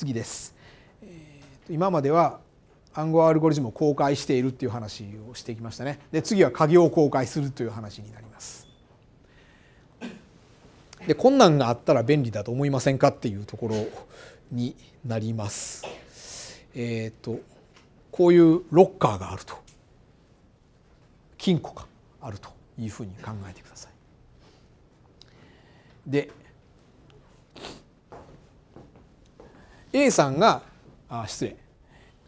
次です。今までは暗号アルゴリズムを公開しているっていう話をしてきましたね。で次は鍵を公開するという話になります。で困難があったら便利だと思いませんかっていうところになります。えっ、ー、とこういうロッカーがあると金庫があるというふうに考えてください。で A さんがあ失礼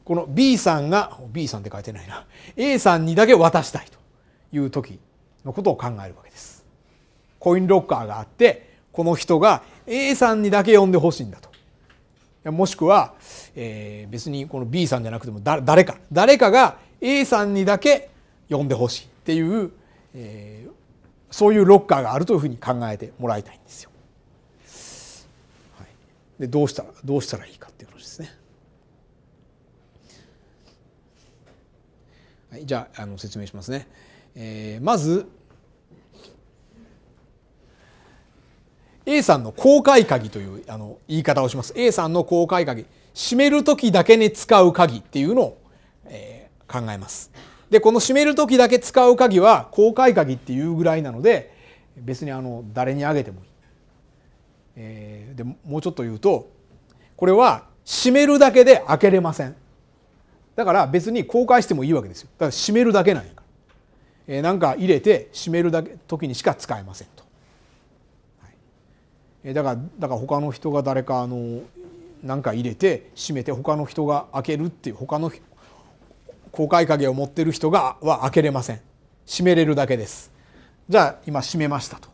この B さんが B さんって書いてないな A さんにだけ渡したいという時のことを考えるわけです。コインロッカーがあってこの人が A さんにだけ呼んでほしいんだと。もしくは、えー、別にこの B さんじゃなくてもだ誰か誰かが A さんにだけ呼んでほしいっていう、えー、そういうロッカーがあるというふうに考えてもらいたいんですよ。でどうしたらどうしたらいいかっていう話ですね。はい、じゃああの説明しますね。えー、まず A さんの公開鍵というあの言い方をします。A さんの公開鍵閉める時だけに使う鍵っていうのを、えー、考えます。でこの閉める時だけ使う鍵は公開鍵っていうぐらいなので別にあの誰にあげてもいい。えー、でもうちょっと言うとこれは閉めるだけで開けれませんだから別に公開してもいいわけですよだから閉めるだけなんやから、えー、なんか入れて閉めるだけ時にしか使えませんと、はい、えー、だからだから他の人が誰かあの何か入れて閉めて他の人が開けるっていう他の公開鍵を持ってる人がは開けれません閉めれるだけですじゃあ今閉めましたと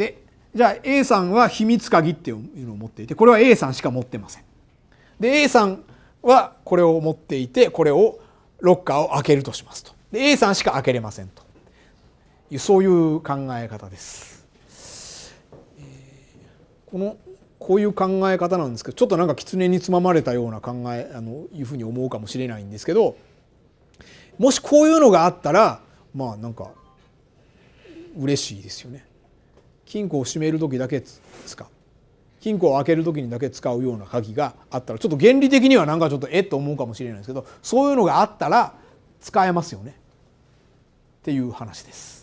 でじゃあ A さんは秘密鍵っていうのを持っていてこれは A さんしか持ってません。で A さんはこれを持っていてこれをロッカーを開けるとしますと。で A さんしか開けれませんというそういう考え方です。このこういう考え方なんですけどちょっとなんか狐につままれたような考えあのいうふうに思うかもしれないんですけどもしこういうのがあったらまあなんか嬉しいですよね。金庫を閉める時だけ使う金庫を開ける時にだけ使うような鍵があったらちょっと原理的にはなんかちょっとえっと思うかもしれないですけどそういうのがあったら使えますよねっていう話です。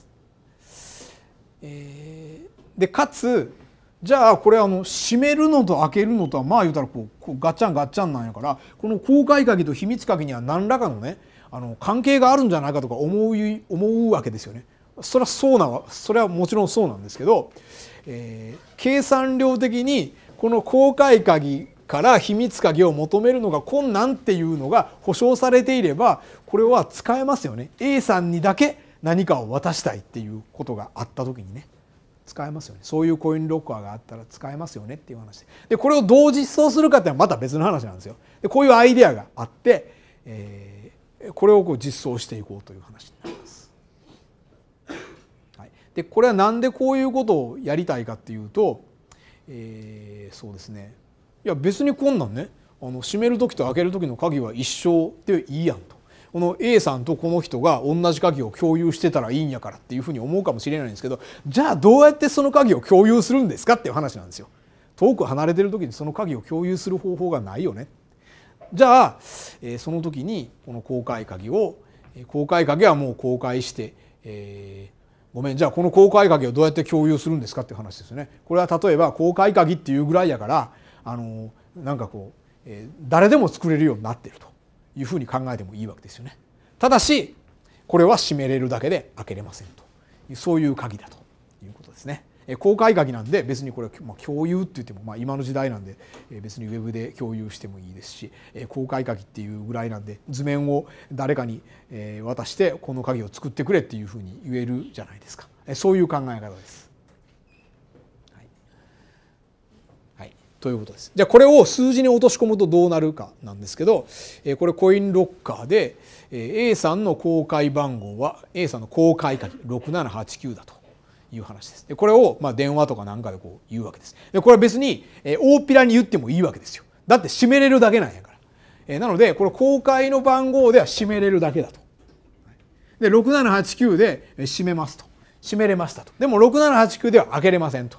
えー、でかつじゃあこれあの閉めるのと開けるのとはまあ言うたらこうガッチャンガッチャンなんやからこの公開鍵と秘密鍵には何らかのねあの関係があるんじゃないかとか思う思うわけですよね。それはそうなそれはもちろんそうなんですけど、えー、計算量的にこの公開鍵から秘密鍵を求めるのが困難っていうのが保証されていればこれは使えますよね A さんにだけ何かを渡したいっていうことがあった時にね使えますよねそういうコインロッカーがあったら使えますよねっていう話ででこれをどう実装するかっていうのはまた別の話なんですよでこういうアイデアがあって、えー、これをこう実装していこうという話になります。でこれは何でこういうことをやりたいかっていうと、えー、そうですねいや別にこんなんねあの閉める時と開ける時の鍵は一緒でいいやんと。この A さんとこの人が同じ鍵を共有してたらいいんやからっていうふうに思うかもしれないんですけどじゃあどうやってその鍵を共有するんですかっていう話なんですよ。遠く離れてる時にその鍵を共有する方法がないよね。じゃあ、えー、その時にこの公開鍵を公開鍵はもう公開して、えごめんじゃあこの公開鍵をどうやって共有するんですかっていう話ですよね。これは例えば公開鍵っていうぐらいやからあのなんかこう、えー、誰でも作れるようになってるというふうに考えてもいいわけですよね。ただしこれは閉めれるだけで開けれませんとそういう鍵だということですね。公開鍵なんで別にこれは共有って言ってもまあ今の時代なんで別にウェブで共有してもいいですし公開鍵っていうぐらいなんで図面を誰かに渡してこの鍵を作ってくれっていうふうに言えるじゃないですかそういう考え方です。はいはい、ということですじゃあこれを数字に落とし込むとどうなるかなんですけどこれコインロッカーで A さんの公開番号は A さんの公開鍵6789だと。いう話ですでこれをまあ電話とかなんかでこう言うわけですでこれは別に、え大っぴらに言ってもいいわけですよだって閉めれるだけなんやから、えー、なのでこれ公開の番号では閉めれるだけだとで6789で閉めますと閉めれましたとでも6789では開けれませんと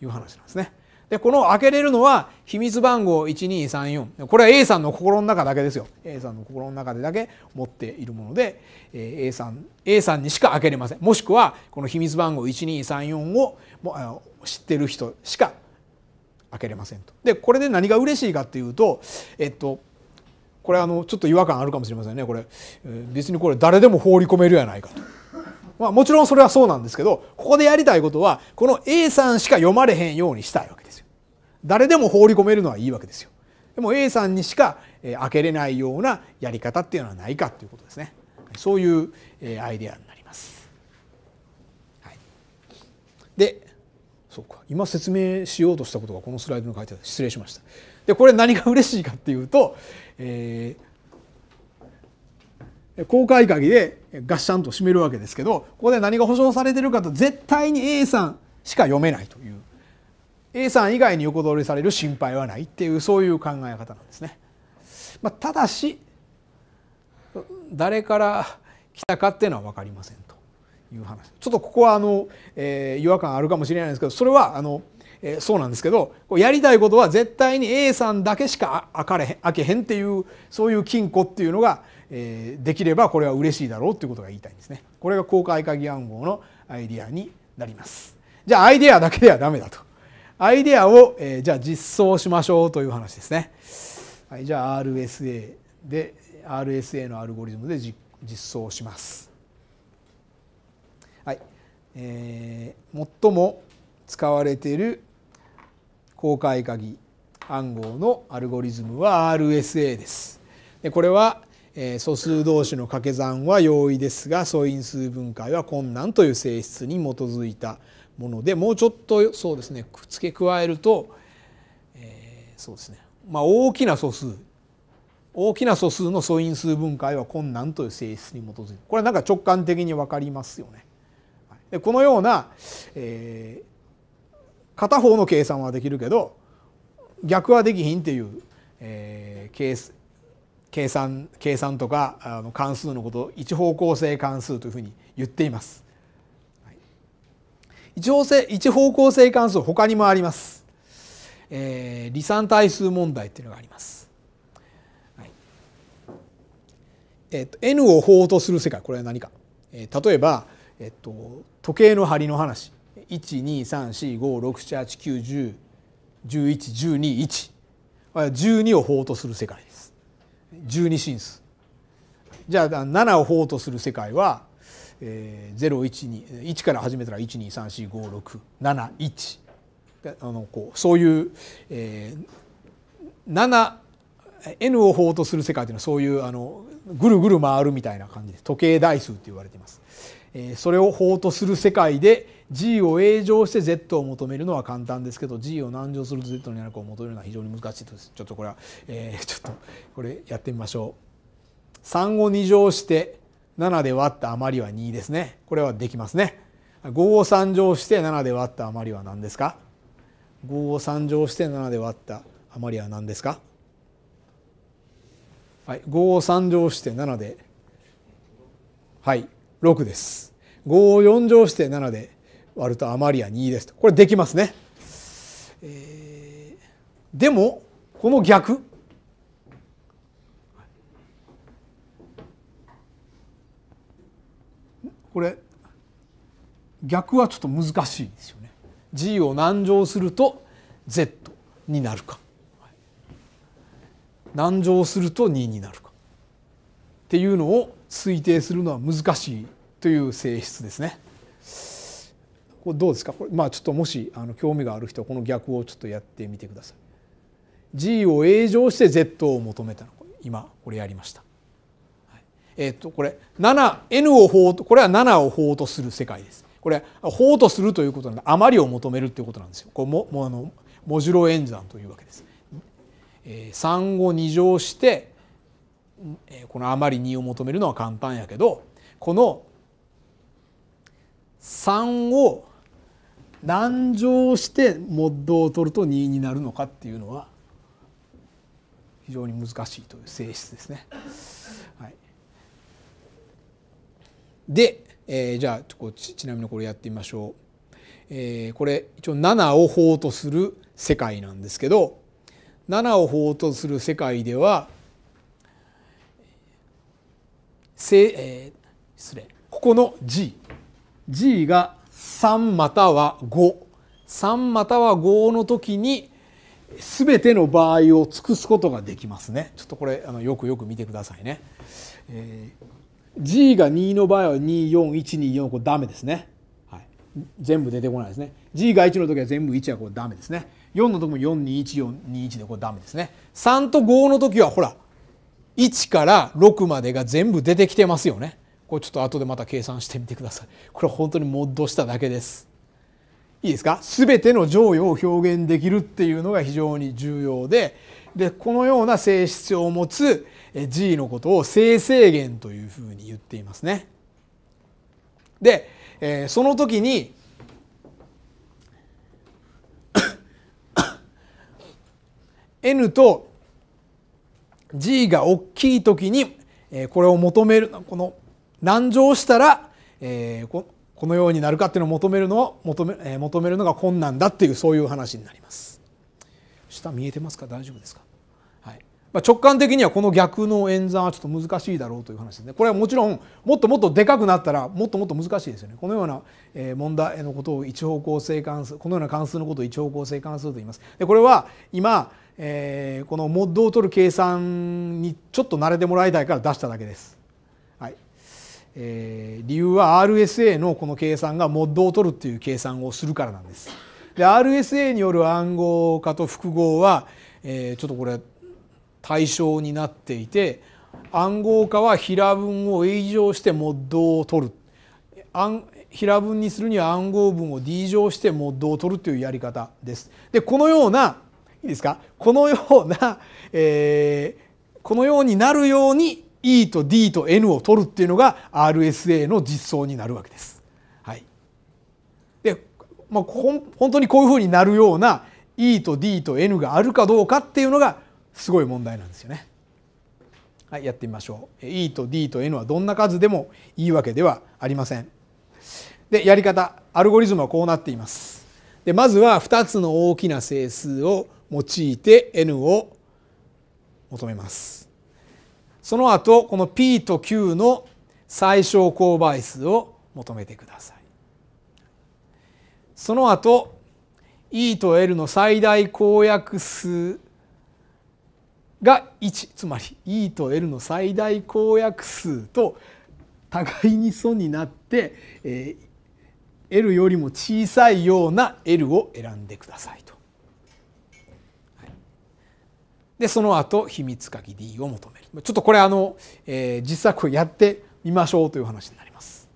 いう話なんですねでこの開けれるのは秘密番号1234これは A さんの心の中だけですよ A さんの心の中でだけ持っているもので A さん A さんにしか開けれませんもしくはこの秘密番号1234を知ってる人しか開けれませんと。でこれで何が嬉しいかっていうとえっとこれあのちょっと違和感あるかもしれませんねこれ別にこれ誰でも放り込めるやないかと。まあもちろんそれはそうなんですけどここでやりたいことはこの A さんしか読まれへんようにしたいわけ誰でも放り込めるのはいいわけですよ。でも A さんにしか開けれないようなやり方っていうのはないかっていうことですね。そういうアイデアになります。はい、でそうか今説明しようとしたことがこのスライドに書いてある失礼しました。でこれ何が嬉しいかっていうと、えー、公開鍵議でガッシャンと閉めるわけですけどここで何が保証されてるかと絶対に A さんしか読めないという A さん以外に横取りされる心配はないっていうそういう考え方なんですね。まあ、ただし誰から来たかっていうのは分かりませんという話ちょっとここはあの、えー、違和感あるかもしれないんですけどそれはあの、えー、そうなんですけどやりたいことは絶対に A さんだけしか開かれへん開けへんっていうそういう金庫っていうのが、えー、できればこれは嬉しいだろうっていうことが言いたいんですね。これが公開鍵暗号のアイディアになります。じゃあアイデアだけではダメだと。アイデアを、えー、じゃあ実装しましょうという話ですね。はい、じゃあ RSA で RSA のアルゴリズムで実装します。はいえー、最も使われている公開鍵暗号のアルゴリズムは RSA です。でこれは素数同士の掛け算は容易ですが素因数分解は困難という性質に基づいたものでもうちょっとそうですね付け加えると、えー、そうですねまあ大きな素数大きな素数の素因数分解は困難という性質に基づいてこれなんか直感的に分かりますよね。でこのような、えー、片方の計算はできるけど逆はできひんっていう、えー、計算計算とかあの関数のことを一方向性関数というふうに言っています。一方性一方向性関数他にもあります、えー、離散対数問題っていうのがあります、はいえーと、n を法とする世界これは何か、えー、例えば、えーと、時計の針の話12345678910111211を法とする世界です12進数じゃあ7を法とする世界はえー、0121から始めたら12345671あのこうそういう、えー、7N を法とする世界というのはそういうあのぐるぐる回るみたいな感じで時計台数って言われています。えー、それを法とする世界で G を永乗して Z を求めるのは簡単ですけど G を難乗すると Z の約を求めるのは非常に難しいです。ちょっとこれは、えー、ちょっとこれやってみましょう。3を2乗して7で割った余りは2ですねこれはできますね5を3乗して7で割った余りは何ですか5を3乗して7で割った余りは何ですかはい5を3乗して7ではい6です5を4乗して7で割ると余りは2ですこれできますね、えー、でもこの逆これ逆はちょっと難しいですよね。G を何乗すると Z になるか何乗すると2になるかっていうのを推定するのは難しいという性質ですね。これどうですかこれまあちょっともしあの興味がある人はこの逆をちょっとやってみてください。G を A 乗して Z を求めたの今これやりました。えっとこれ 7n を法これは7を法とする世界です。これ法とするということなので余りを求めるということなんですよ。これももあのモジュロ演算というわけです。3を2乗してこの余り2を求めるのは簡単やけどこの3を何乗してモッドを取ると2になるのかっていうのは非常に難しいという性質ですね。はいで、えー、じゃあちょちちなみにこれやってみましょう、えー、これ一応7を法とする世界なんですけど7を法とする世界ではせ、えー、失礼ここの G G が3または53または5の時に全ての場合を尽くすことができますねちょっとこれあのよくよく見てくださいね。えー G が2の場合は24124これダメですね、はい、全部出てこないですね G が1の時は全部1はこれダメですね4の時も421421でこれダメですね3と5の時はほら1から6までが全部出てきてますよねこれちょっと後でまた計算してみてくださいこれ本当にモッドしただけですいいですか全ての乗与を表現できるっていうのが非常に重要ででこのような性質を持つ G のことを性制限というふうに言っていますね。で、えその時に N と G が大きい時にこれを求めるこの難乗したら、えこのようになるかっていうのを求めるのを求め,、え求めるのが困難だっていうそういう話になります。下見えてますか大丈夫ですかまあ、直感的にはこの逆の演算はちょっと難しいだろうという話ですねこれはもちろんもっともっとでかくなったらもっともっと難しいですよねこのような問題のことを一方向性関数このような関数のことを一方向性関数と言います。でこれは今えー、このモッドを取る計算にちょっと慣れてもらいたいから出しただけです。はいえー、理由は RSA のこの計算がモッドを取るっていう計算をするからなんです。で RSA による暗号化と複合は、えー、ちょっとこれ対象になっていて暗号化は平文を A 乗してモッドを取る平文にするには暗号文を D 乗してモッドを取るというやり方です。でこのようないいですかこのような、えー、このようになるように E と D と N を取るっていうのが RSA の実装になるわけです。はい、で、まあ、本当にこういうふうになるような E と D と N があるかどうかっていうのがすごい問題なんですよね。はい、やってみましょう。E と D と N はどんな数でもいいわけではありません。でやり方アルゴリズムはこうなっています。でまずは2つの大きな整数を用いて N を求めます。その後この P と Q の最小公倍数を求めてください。その後 E と L の最大公約数が1つまり E と L の最大公約数と互いに素になって、えー、L よりも小さいような L を選んでくださいと。でその後秘密鍵 D を求めるちょっとこれあの、えー、実際こやってみましょうという話になります。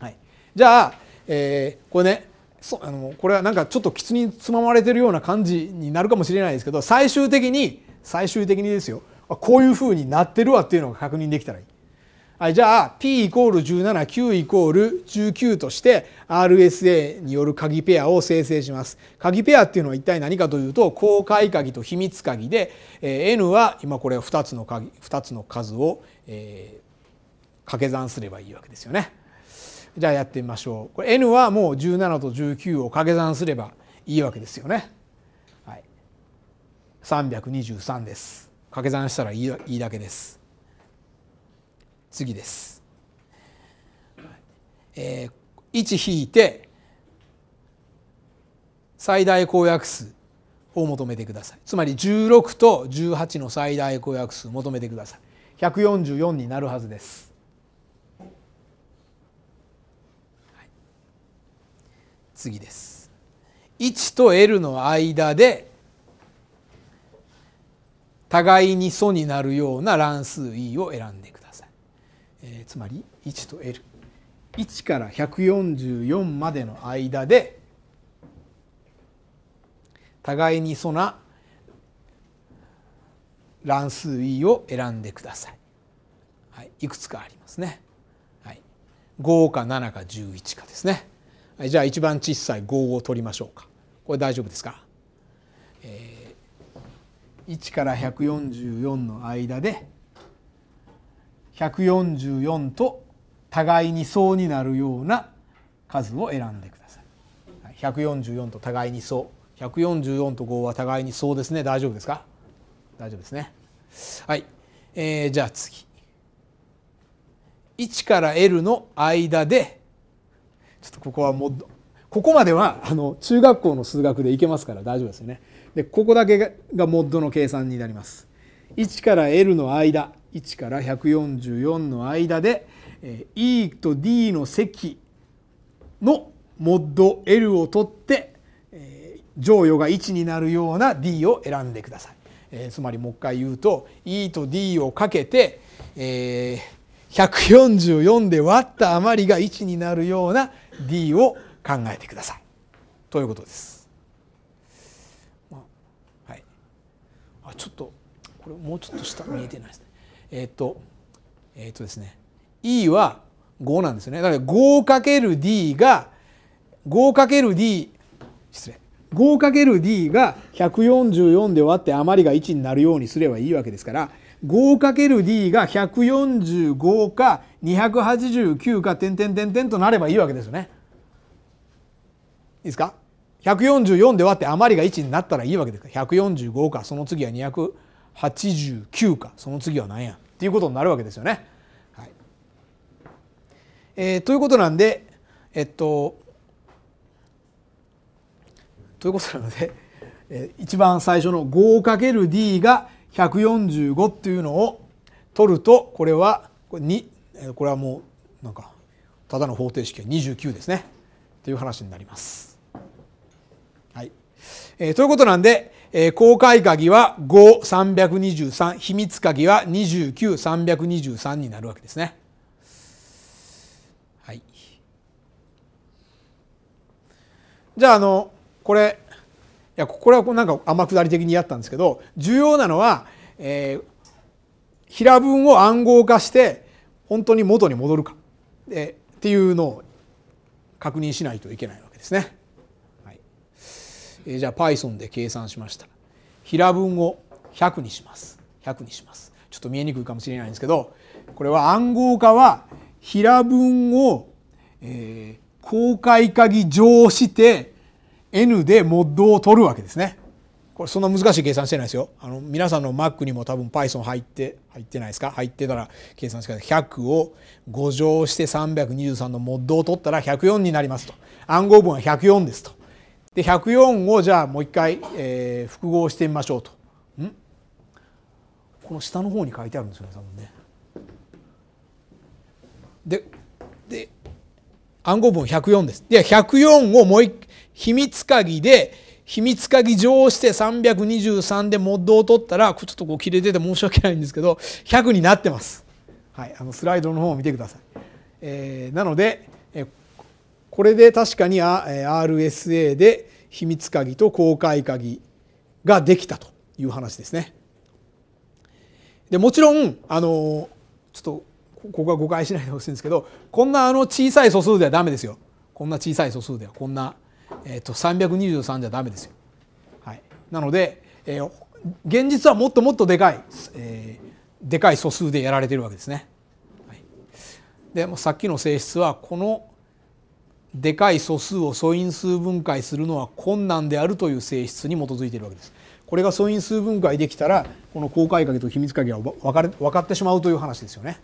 はい、じゃあ、えー、これねそあのこれはなんかちょっときつにつままれてるような感じになるかもしれないですけど最終的に最終的にですよこういうふうになってるわっていうのが確認できたらいい。はい、じゃあ P イコール17、Q イコール19として RSA による鍵ペアを生成します。鍵ペアっていうのは一体何かというと公開鍵と秘密鍵で、え N は今これを2つの鍵2つの数を、え掛け算すればいいわけですよね。じゃあやってみましょう。これ N はもう17と19を掛け算すればいいわけですよね。323です掛け算したらいいだけです次です、えー、1引いて最大公約数を求めてくださいつまり16と18の最大公約数を求めてください144になるはずです次です1と L の間で互いに素になるような乱数 E を選んでください、えー、つまり1と L1 から144までの間で互いに素な乱数 E を選んでください、はい、いくつかありますね、はい、5か7か11かですね、はい、じゃあ一番小さい5を取りましょうかこれ大丈夫ですか、えー1から144の間で144と互いに層になるような数を選んでください。144と互いに層144と5は互いに層ですね大丈夫ですか大丈夫ですね。はい、えー、じゃあ次。1から L の間でちょっとここはもうここまではあの中学校の数学でいけますから大丈夫ですよね。でここだけがモッドの計算になります1から L の間1から144の間で E と D の積のモッド L を取って乗与が1になるような D を選んでください、えー、つまりもう一回言うと E と D をかけて、えー、144で割った余りが1になるような D を考えてくださいということです。あちょっとこれもうちょっと下見えてないですねえっ、ー、とえっ、ー、とですね E は5なんですよねだから 5×D が 5×D 失礼 5×D が144で割って余りが1になるようにすればいいわけですから 5×D が145か289か点点点点となればいいわけですよね。いいですか144で割って余りが1になったらいいわけですから145かその次は289かその次は何やっていうことになるわけですよね。はいえー、ということなんでえっとということなので、えー、一番最初の 5×d が145っていうのを取るとこれはこれ2、えー、これはもうなんかただの方程式は29ですねという話になります。はい。えー、ということなんで、えー、公開鍵は5323秘密鍵は29323になるわけですね。はい、じゃああのこれいやこれはなんか天下り的にやったんですけど重要なのは、えー、平文を暗号化して本当に元に戻るか、えー、っていうのを確認しないといけないわけですね。えじゃあ Python で計算しました平分を100にします100にしますちょっと見えにくいかもしれないんですけどこれは暗号化は平分を、えー、公開鍵乗して N でモッドを取るわけですね。これそんな難しい計算してないですよ。あの皆さんの Mac にも多分 Python 入って入ってないですか入ってたら計算して100を5乗して323のモッドを取ったら104になりますと。暗号文は104ですと。で104をじゃあもう一回、えー、複合してみましょうと。んこの下の方に書いてあるんですよね多分ね。でで暗号文104です。で104をもう一秘密鍵で秘密鍵乗して323でモッドを取ったらちょっとこう切れてて申し訳ないんですけど100になってます。はい、あのスライドの方を見てください。えー、なので、えーこれで確かに RSA で秘密鍵と公開鍵ができたという話ですね。でもちろんあのちょっとここは誤解しないでほしいんですけどこんなあの小さい素数ではダメですよ。こんな小さい素数ではこんな、えー、と323じゃダメですよ。はい、なので、えー、現実はもっともっとでかい、えー、でかい素数でやられてるわけですね。はい、でもさっきの性質はこのでかい素数を素因数分解するのは困難であるという性質に基づいているわけです。これが素因数分解できたらこの公開影と秘密影は分かれ分かってしまうという話ですよね。